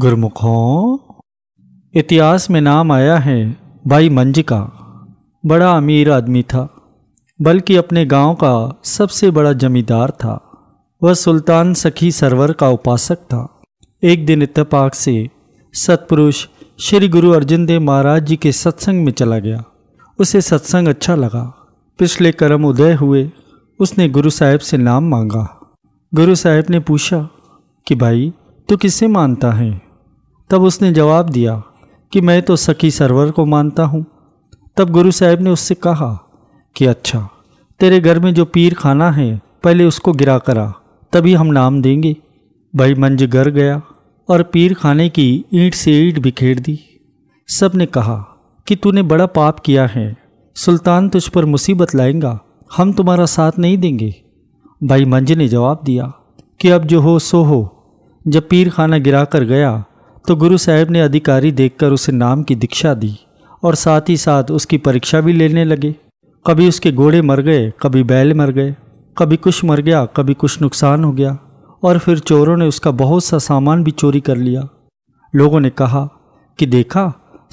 गुरमुखों इतिहास में नाम आया है भाई मंज का बड़ा अमीर आदमी था बल्कि अपने गांव का सबसे बड़ा जमींदार था वह सुल्तान सखी सरवर का उपासक था एक दिन इतपाक से सतपुरुष श्री गुरु अर्जन देव महाराज जी के सत्संग में चला गया उसे सत्संग अच्छा लगा पिछले कर्म उदय हुए उसने गुरु साहिब से नाम मांगा गुरु साहिब ने पूछा कि भाई तू किसे मानता है तब उसने जवाब दिया कि मैं तो सखी सरवर को मानता हूँ तब गुरु साहब ने उससे कहा कि अच्छा तेरे घर में जो पीर खाना है पहले उसको गिरा करा तभी हम नाम देंगे भाई मंज घर गया और पीर खाने की ईंट से ईंट बिखेर दी सब ने कहा कि तूने बड़ा पाप किया है सुल्तान तुझ पर मुसीबत लाएंगा हम तुम्हारा साथ नहीं देंगे भाई मंज ने जवाब दिया कि अब जो हो सो हो जब पीर खाना गिरा कर गया तो गुरु साहब ने अधिकारी देखकर उसे नाम की दीक्षा दी और साथ ही साथ उसकी परीक्षा भी लेने लगे कभी उसके घोड़े मर गए कभी बैल मर गए कभी कुछ मर गया कभी कुछ नुकसान हो गया और फिर चोरों ने उसका बहुत सा सामान भी चोरी कर लिया लोगों ने कहा कि देखा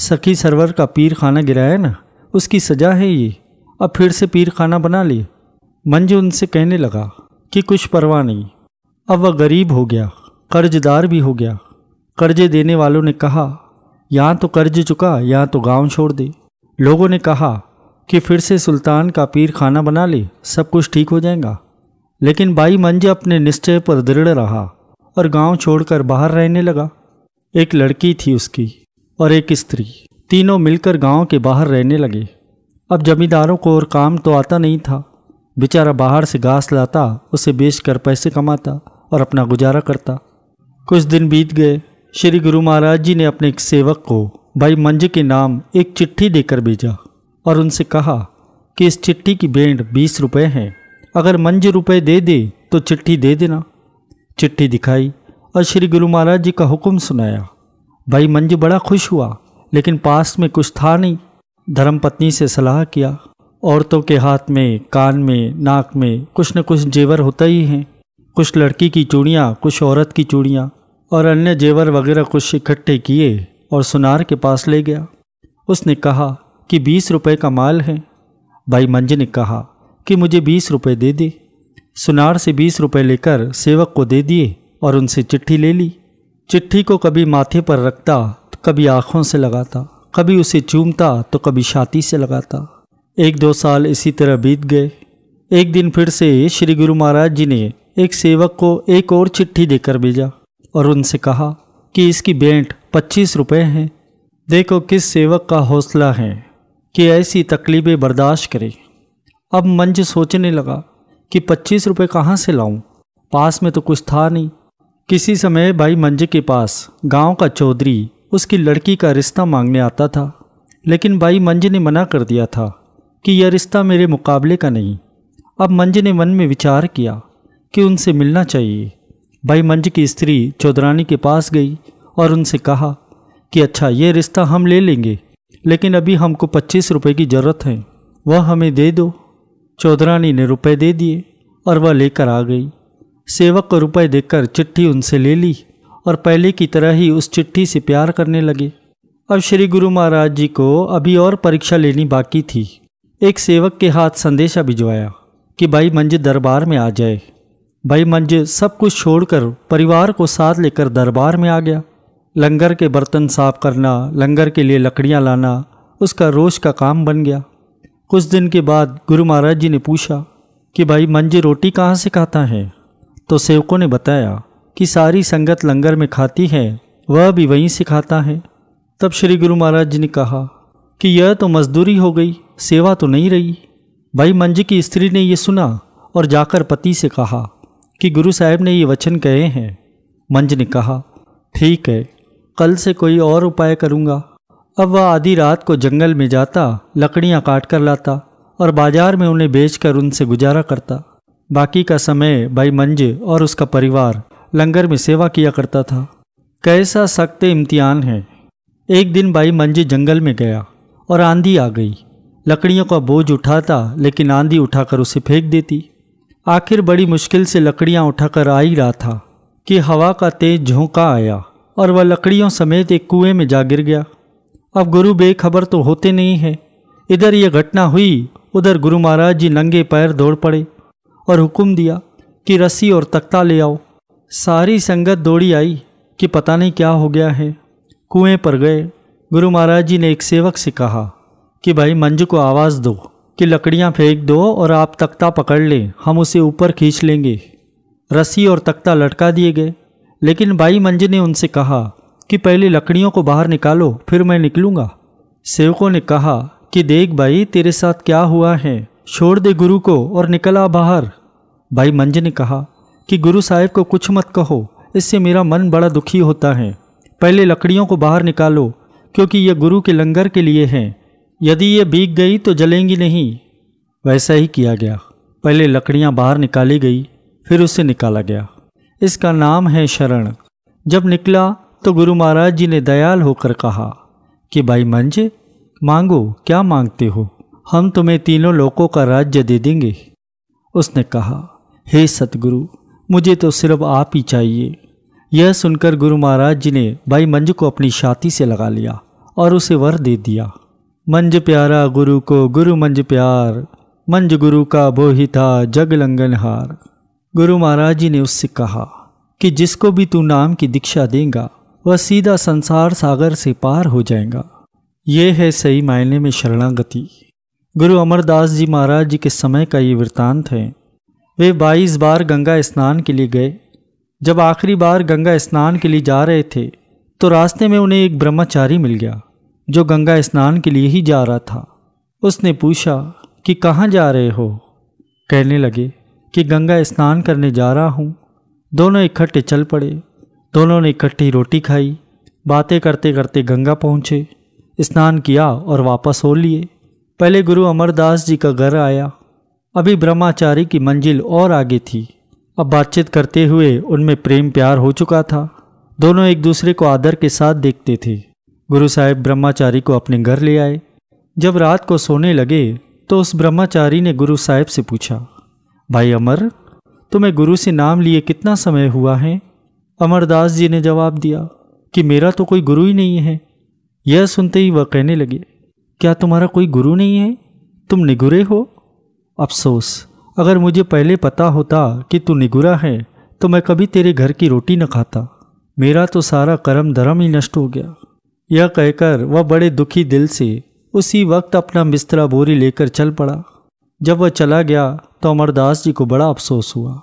सखी सरवर का पीर खाना गिराया ना उसकी सजा है ये अब फिर से पीर खाना बना ले मंजू उनसे कहने लगा कि कुछ परवाह नहीं अब वह गरीब हो गया कर्जदार भी हो गया कर्जे देने वालों ने कहा यहाँ तो कर्ज चुका यहाँ तो गांव छोड़ दे लोगों ने कहा कि फिर से सुल्तान का पीर खाना बना ले सब कुछ ठीक हो जाएगा लेकिन बाई मंजे अपने निश्चय पर दृढ़ रहा और गांव छोड़कर बाहर रहने लगा एक लड़की थी उसकी और एक स्त्री तीनों मिलकर गांव के बाहर रहने लगे अब जमींदारों को और काम तो आता नहीं था बेचारा बाहर से घास लाता उसे बेचकर पैसे कमाता और अपना गुजारा करता कुछ दिन बीत गए श्री गुरु महाराज जी ने अपने एक सेवक को भाई मंज के नाम एक चिट्ठी देकर भेजा और उनसे कहा कि इस चिट्ठी की बेंड बीस रुपये हैं अगर मंज रुपये दे दे तो चिट्ठी दे देना चिट्ठी दिखाई और श्री गुरु महाराज जी का हुक्म सुनाया भाई मंज बड़ा खुश हुआ लेकिन पास में कुछ था नहीं धर्मपत्नी से सलाह किया औरतों के हाथ में कान में नाक में कुछ न कुछ जेवर होता ही हैं कुछ लड़की की चूड़ियाँ कुछ औरत की चूड़ियाँ और अन्य जेवर वगैरह कुछ इकट्ठे किए और सुनार के पास ले गया उसने कहा कि बीस रुपए का माल है भाई मंज ने कहा कि मुझे बीस रुपए दे दे सुनार से बीस रुपए लेकर सेवक को दे दिए और उनसे चिट्ठी ले ली चिट्ठी को कभी माथे पर रखता तो कभी आँखों से लगाता कभी उसे चूमता तो कभी छाती से लगाता एक दो साल इसी तरह बीत गए एक दिन फिर से श्री गुरु महाराज जी ने एक सेवक को एक और चिट्ठी देकर भेजा और उनसे कहा कि इसकी बेंट पच्चीस रुपये हैं देखो किस सेवक का हौसला है कि ऐसी तकलीफ़ें बर्दाश्त करे अब मंज सोचने लगा कि पच्चीस रुपये कहाँ से लाऊं? पास में तो कुछ था नहीं किसी समय भाई मंज के पास गांव का चौधरी उसकी लड़की का रिश्ता मांगने आता था लेकिन भाई मंज ने मना कर दिया था कि यह रिश्ता मेरे मुकाबले का नहीं अब मंज ने मन में विचार किया कि उनसे मिलना चाहिए भाईमंज की स्त्री चौधरानी के पास गई और उनसे कहा कि अच्छा ये रिश्ता हम ले लेंगे लेकिन अभी हमको पच्चीस रुपये की ज़रूरत है वह हमें दे दो चौधरानी ने रुपए दे दिए और वह लेकर आ गई सेवक को रुपए देकर चिट्ठी उनसे ले ली और पहले की तरह ही उस चिट्ठी से प्यार करने लगे अब श्री गुरु महाराज जी को अभी और परीक्षा लेनी बाकी थी एक सेवक के हाथ संदेशा भिजवाया कि भाई मंजिल दरबार में आ जाए भाई मंजे सब कुछ छोड़कर परिवार को साथ लेकर दरबार में आ गया लंगर के बर्तन साफ करना लंगर के लिए लकड़ियाँ लाना उसका रोज का काम बन गया कुछ दिन के बाद गुरु महाराज जी ने पूछा कि भाई मंजे रोटी कहाँ से खाता है तो सेवकों ने बताया कि सारी संगत लंगर में खाती है वह भी वहीं से खाता है तब श्री गुरु महाराज जी ने कहा कि यह तो मजदूरी हो गई सेवा तो नहीं रही भाई मंजी की स्त्री ने यह सुना और जाकर पति से कहा कि गुरु साहब ने ये वचन कहे हैं मंज ने कहा ठीक है कल से कोई और उपाय करूँगा अब वह आधी रात को जंगल में जाता लकड़ियाँ काट कर लाता और बाजार में उन्हें बेचकर उनसे गुजारा करता बाकी का समय भाई मंज और उसका परिवार लंगर में सेवा किया करता था कैसा सख्त इम्तिहान है एक दिन भाई मंज जंगल में गया और आंधी आ गई लकड़ियों का बोझ उठाता लेकिन आंधी उठाकर उसे फेंक देती आखिर बड़ी मुश्किल से लकड़ियां उठाकर आ ही रहा था कि हवा का तेज झोंका आया और वह लकड़ियों समेत एक कुएं में जा गिर गया अब गुरु बेखबर तो होते नहीं हैं इधर ये घटना हुई उधर गुरु महाराज जी नंगे पैर दौड़ पड़े और हुक्म दिया कि रस्सी और तख्ता ले आओ सारी संगत दौड़ी आई कि पता नहीं क्या हो गया है कुएं पर गए गुरु महाराज जी ने एक सेवक से कहा कि भाई मंजू को आवाज़ दो कि लकड़ियाँ फेंक दो और आप तख्ता पकड़ लें हम उसे ऊपर खींच लेंगे रस्सी और तख्ता लटका दिए गए लेकिन बाई मंजे ने उनसे कहा कि पहले लकड़ियों को बाहर निकालो फिर मैं निकलूँगा सेवकों ने कहा कि देख भाई तेरे साथ क्या हुआ है छोड़ दे गुरु को और निकला बाहर भाई मंज ने कहा कि गुरु साहेब को कुछ मत कहो इससे मेरा मन बड़ा दुखी होता है पहले लकड़ियों को बाहर निकालो क्योंकि यह गुरु के लंगर के लिए हैं यदि ये बीक गई तो जलेंगी नहीं वैसा ही किया गया पहले लकड़ियां बाहर निकाली गई फिर उसे निकाला गया इसका नाम है शरण जब निकला तो गुरु महाराज जी ने दयाल होकर कहा कि भाई मंज मांगो क्या मांगते हो हम तुम्हें तीनों लोकों का राज्य दे देंगे उसने कहा हे सतगुरु मुझे तो सिर्फ आप ही चाहिए यह सुनकर गुरु महाराज जी ने भाई मंज को अपनी छाती से लगा लिया और उसे वर दे दिया मंज प्यारा गुरु को गुरु मंज प्यार मंज गुरु का वो ही था जग लंगनहार गुरु महाराज जी ने उससे कहा कि जिसको भी तू नाम की दीक्षा देगा वह सीधा संसार सागर से पार हो जाएगा ये है सही मायने में शरणागति गुरु अमरदास जी महाराज जी के समय का ये वृतांत है वे 22 बार गंगा स्नान के लिए गए जब आखिरी बार गंगा स्नान के लिए जा रहे थे तो रास्ते में उन्हें एक ब्रह्मचारी मिल गया जो गंगा स्नान के लिए ही जा रहा था उसने पूछा कि कहाँ जा रहे हो कहने लगे कि गंगा स्नान करने जा रहा हूँ दोनों इकट्ठे चल पड़े दोनों ने इकट्ठी रोटी खाई बातें करते करते गंगा पहुँचे स्नान किया और वापस हो लिए पहले गुरु अमरदास जी का घर आया अभी ब्रह्माचारी की मंजिल और आगे थी अब बातचीत करते हुए उनमें प्रेम प्यार हो चुका था दोनों एक दूसरे को आदर के साथ देखते थे गुरु साहिब ब्रह्माचारी को अपने घर ले आए जब रात को सोने लगे तो उस ब्रह्माचारी ने गुरु साहेब से पूछा भाई अमर तुम्हें गुरु से नाम लिए कितना समय हुआ है अमरदास जी ने जवाब दिया कि मेरा तो कोई गुरु ही नहीं है यह सुनते ही वह कहने लगे क्या तुम्हारा कोई गुरु नहीं है तुम निगुरे हो अफसोस अगर मुझे पहले पता होता कि तू निगुरा है तो मैं कभी तेरे घर की रोटी न खाता मेरा तो सारा कर्म धर्म ही नष्ट हो गया यह कहकर वह बड़े दुखी दिल से उसी वक्त अपना बिस्तरा बोरी लेकर चल पड़ा जब वह चला गया तो अमरदास जी को बड़ा अफसोस हुआ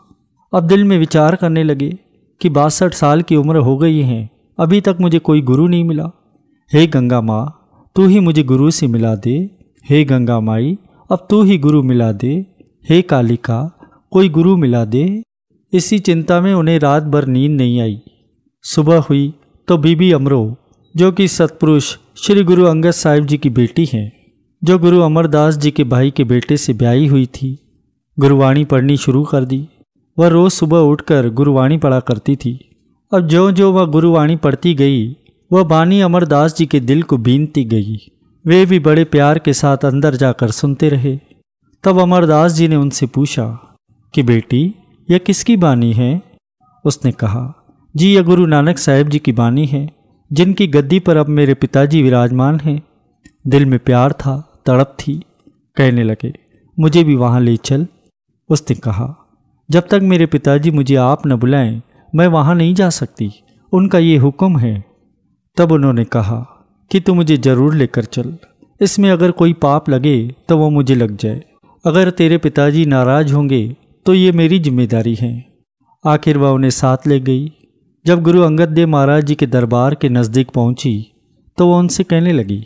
अब दिल में विचार करने लगे कि बासठ साल की उम्र हो गई है अभी तक मुझे कोई गुरु नहीं मिला हे गंगा माँ तू ही मुझे गुरु से मिला दे हे गंगा माई अब तू ही गुरु मिला दे हे कालिका कोई गुरु मिला दे इसी चिंता में उन्हें रात भर नींद नहीं आई सुबह हुई तो बीबी अमरो जो कि सतपुरुष श्री गुरु अंगद साहिब जी की बेटी हैं जो गुरु अमरदास जी के भाई के बेटे से ब्याई हुई थी गुरुवाणी पढ़नी शुरू कर दी वह रोज़ सुबह उठकर गुरुवाणी पढ़ा करती थी अब जो जो वह गुरुवाणी पढ़ती गई वह बानी अमरदास जी के दिल को बीनती गई वे भी बड़े प्यार के साथ अंदर जाकर सुनते रहे तब अमरदास जी ने उनसे पूछा कि बेटी यह किसकी बानी है उसने कहा जी यह गुरु नानक साहेब जी की बानी है जिनकी गद्दी पर अब मेरे पिताजी विराजमान हैं दिल में प्यार था तड़प थी कहने लगे मुझे भी वहाँ ले चल उसने कहा जब तक मेरे पिताजी मुझे आप न बुलाएं मैं वहाँ नहीं जा सकती उनका ये हुक्म है तब उन्होंने कहा कि तू मुझे ज़रूर लेकर चल इसमें अगर कोई पाप लगे तो वो मुझे लग जाए अगर तेरे पिताजी नाराज़ होंगे तो ये मेरी जिम्मेदारी है आखिर वह उन्हें साथ ले गई जब गुरु अंगद देव महाराज जी के दरबार के नज़दीक पहुंची तो वह उनसे कहने लगी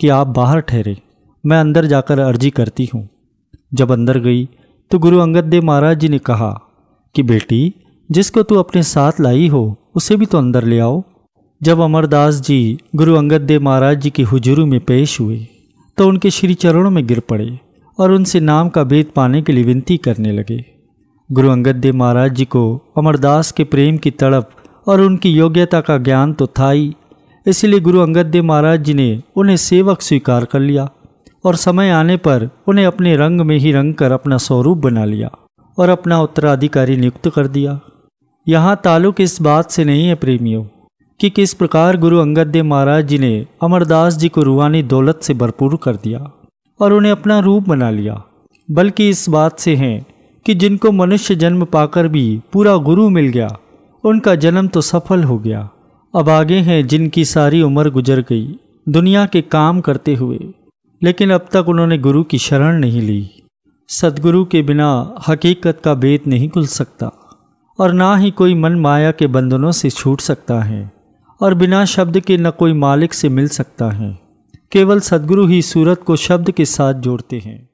कि आप बाहर ठहरे मैं अंदर जाकर अर्जी करती हूँ जब अंदर गई तो गुरु अंगद देव महाराज जी ने कहा कि बेटी जिसको तू अपने साथ लाई हो उसे भी तो अंदर ले आओ जब अमरदास जी गुरु अंगद देव महाराज जी के हुजूरू में पेश हुए तो उनके श्री चरणों में गिर पड़े और उनसे नाम का भेद पाने के लिए विनती करने लगे गुरु अंगद देव महाराज जी को अमरदास के प्रेम की तड़प और उनकी योग्यता का ज्ञान तो था ही इसलिए गुरु अंगद देव महाराज जी ने उन्हें सेवक स्वीकार कर लिया और समय आने पर उन्हें अपने रंग में ही रंग कर अपना स्वरूप बना लिया और अपना उत्तराधिकारी नियुक्त कर दिया यहाँ ताल्लुक इस बात से नहीं है प्रेमियों कि किस प्रकार गुरु अंगद देव महाराज जी ने अमरदास जी को रूहानी दौलत से भरपूर कर दिया और उन्हें अपना रूप बना लिया बल्कि इस बात से हैं कि जिनको मनुष्य जन्म पाकर भी पूरा गुरु मिल गया उनका जन्म तो सफल हो गया अब आगे हैं जिनकी सारी उम्र गुजर गई दुनिया के काम करते हुए लेकिन अब तक उन्होंने गुरु की शरण नहीं ली सदगुरु के बिना हकीकत का बेत नहीं खुल सकता और ना ही कोई मन माया के बंधनों से छूट सकता है और बिना शब्द के न कोई मालिक से मिल सकता है केवल सदगुरु ही सूरत को शब्द के साथ जोड़ते हैं